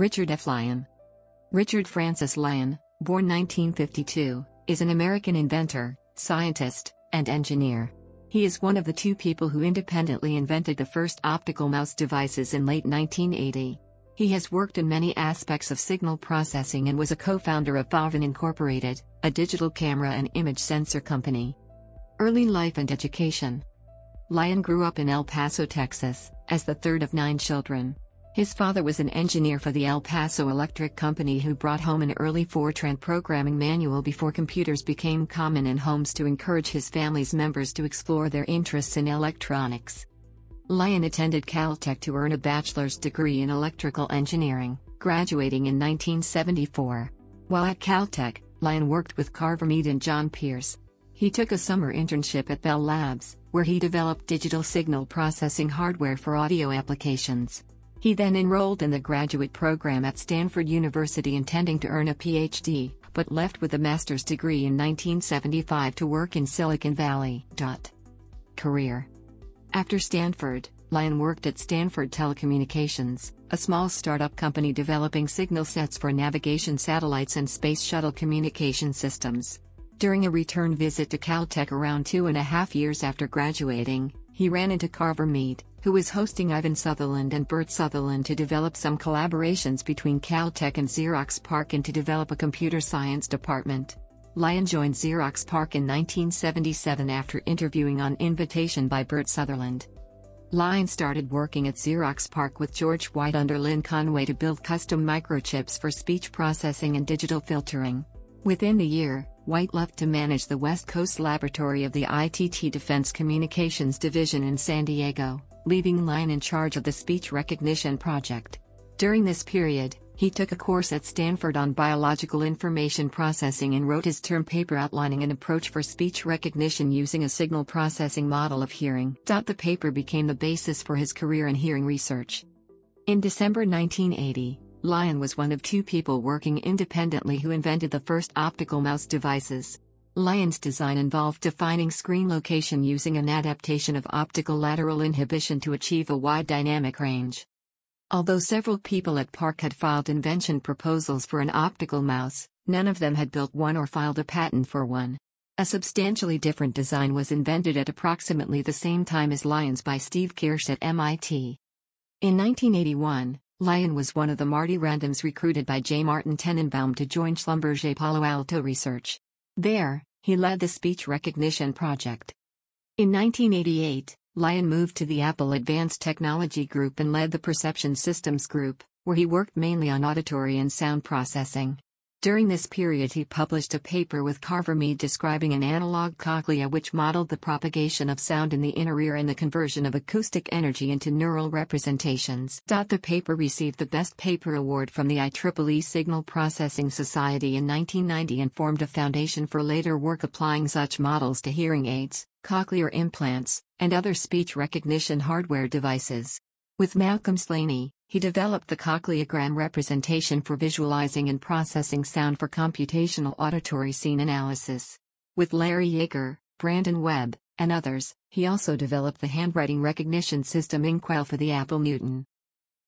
Richard F. Lyon. Richard Francis Lyon, born 1952, is an American inventor, scientist, and engineer. He is one of the two people who independently invented the first optical mouse devices in late 1980. He has worked in many aspects of signal processing and was a co-founder of Bovin Incorporated, a digital camera and image sensor company. Early life and education. Lyon grew up in El Paso, Texas, as the third of nine children. His father was an engineer for the El Paso Electric Company who brought home an early Fortran programming manual before computers became common in homes to encourage his family's members to explore their interests in electronics. Lyon attended Caltech to earn a bachelor's degree in electrical engineering, graduating in 1974. While at Caltech, Lyon worked with Carver Mead and John Pierce. He took a summer internship at Bell Labs, where he developed digital signal processing hardware for audio applications. He then enrolled in the graduate program at Stanford University intending to earn a PhD, but left with a master's degree in 1975 to work in Silicon Valley. Career After Stanford, Lyon worked at Stanford Telecommunications, a small startup company developing signal sets for navigation satellites and space shuttle communication systems. During a return visit to Caltech around two and a half years after graduating, he ran into Carver Mead, who was hosting Ivan Sutherland and Bert Sutherland to develop some collaborations between Caltech and Xerox Park and to develop a computer science department. Lyon joined Xerox Park in 1977 after interviewing on invitation by Bert Sutherland. Lyon started working at Xerox Park with George White under Lynn Conway to build custom microchips for speech processing and digital filtering. Within the year, White left to manage the West Coast Laboratory of the ITT Defense Communications Division in San Diego, leaving Lyon in charge of the Speech Recognition Project. During this period, he took a course at Stanford on biological information processing and wrote his term paper outlining an approach for speech recognition using a signal processing model of hearing. The paper became the basis for his career in hearing research. In December 1980, Lyon was one of two people working independently who invented the first optical mouse devices. Lyon's design involved defining screen location using an adaptation of optical lateral inhibition to achieve a wide dynamic range. Although several people at Park had filed invention proposals for an optical mouse, none of them had built one or filed a patent for one. A substantially different design was invented at approximately the same time as Lyons by Steve Kirsch at MIT. In 1981, Lyon was one of the Marty randoms recruited by J. Martin Tenenbaum to join Schlumberger Palo Alto Research. There, he led the Speech Recognition Project. In 1988, Lyon moved to the Apple Advanced Technology Group and led the Perception Systems Group, where he worked mainly on auditory and sound processing. During this period he published a paper with Carver Mead describing an analog cochlea which modeled the propagation of sound in the inner ear and the conversion of acoustic energy into neural representations. The paper received the Best Paper Award from the IEEE Signal Processing Society in 1990 and formed a foundation for later work applying such models to hearing aids, cochlear implants, and other speech recognition hardware devices. With Malcolm Slaney, he developed the cochleogram representation for visualizing and processing sound for computational auditory scene analysis. With Larry Yeager, Brandon Webb, and others, he also developed the handwriting recognition system Inquel for the Apple Newton.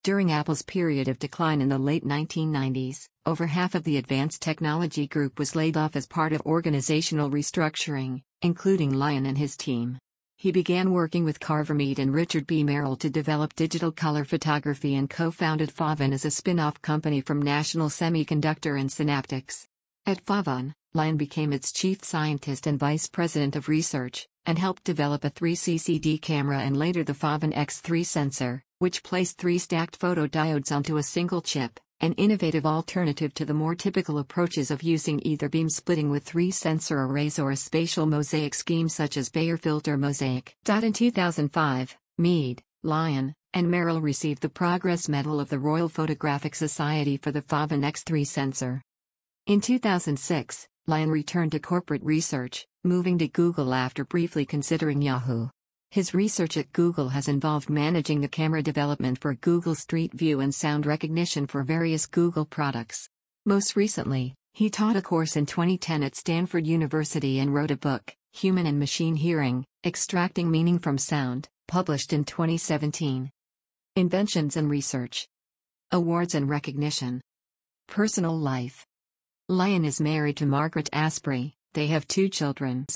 During Apple's period of decline in the late 1990s, over half of the advanced technology group was laid off as part of organizational restructuring, including Lyon and his team. He began working with Carver Mead and Richard B. Merrill to develop digital color photography and co-founded Favon as a spin-off company from National Semiconductor and Synaptics. At Favon, Lyon became its chief scientist and vice president of research, and helped develop a 3CCD camera and later the Favon X3 sensor, which placed three stacked photodiodes onto a single chip an innovative alternative to the more typical approaches of using either beam splitting with three sensor arrays or a spatial mosaic scheme such as Bayer filter mosaic. In 2005, Mead, Lyon, and Merrill received the Progress Medal of the Royal Photographic Society for the Favin X3 sensor. In 2006, Lyon returned to corporate research, moving to Google after briefly considering Yahoo. His research at Google has involved managing the camera development for Google Street View and sound recognition for various Google products. Most recently, he taught a course in 2010 at Stanford University and wrote a book, Human and Machine Hearing Extracting Meaning from Sound, published in 2017. Inventions and Research Awards and Recognition Personal Life Lyon is married to Margaret Asprey, they have two children.